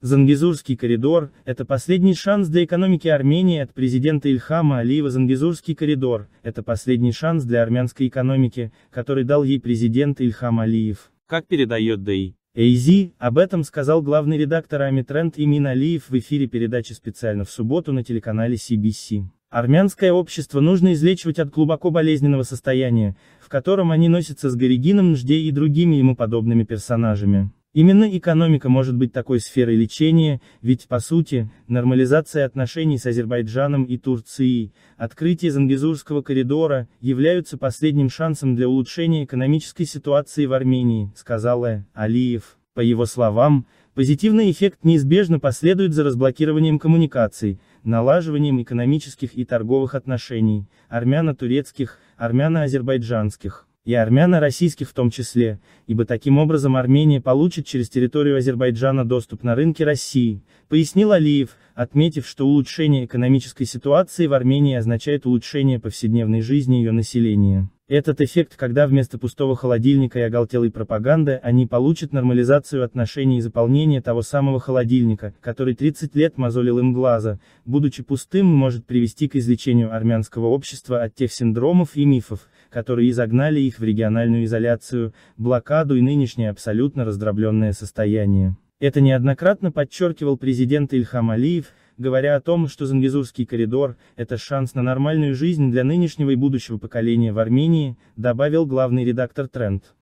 Зангизурский коридор – это последний шанс для экономики Армении от президента Ильхама Алиева. Зангизурский коридор – это последний шанс для армянской экономики, который дал ей президент Ильхам Алиев. Как передает ДАИ? Эйзи, об этом сказал главный редактор Амитренд Имин Алиев в эфире передачи специально в субботу на телеканале CBC. Армянское общество нужно излечивать от глубоко болезненного состояния, в котором они носятся с Горегином Нжде и другими ему подобными персонажами. Именно экономика может быть такой сферой лечения, ведь, по сути, нормализация отношений с Азербайджаном и Турцией, открытие Зангизурского коридора, являются последним шансом для улучшения экономической ситуации в Армении, сказала э. Алиев. По его словам, позитивный эффект неизбежно последует за разблокированием коммуникаций, налаживанием экономических и торговых отношений, армяно-турецких, армяно-азербайджанских и армяно-российских в том числе, ибо таким образом Армения получит через территорию Азербайджана доступ на рынки России, пояснил Алиев, отметив, что улучшение экономической ситуации в Армении означает улучшение повседневной жизни ее населения. Этот эффект, когда вместо пустого холодильника и оголтелой пропаганды они получат нормализацию отношений и заполнение того самого холодильника, который 30 лет мозолил им глаза, будучи пустым, может привести к излечению армянского общества от тех синдромов и мифов, которые изогнали их в региональную изоляцию, блокаду и нынешнее абсолютно раздробленное состояние. Это неоднократно подчеркивал президент Ильхам Алиев, говоря о том, что Зангизурский коридор – это шанс на нормальную жизнь для нынешнего и будущего поколения в Армении, добавил главный редактор Тренд.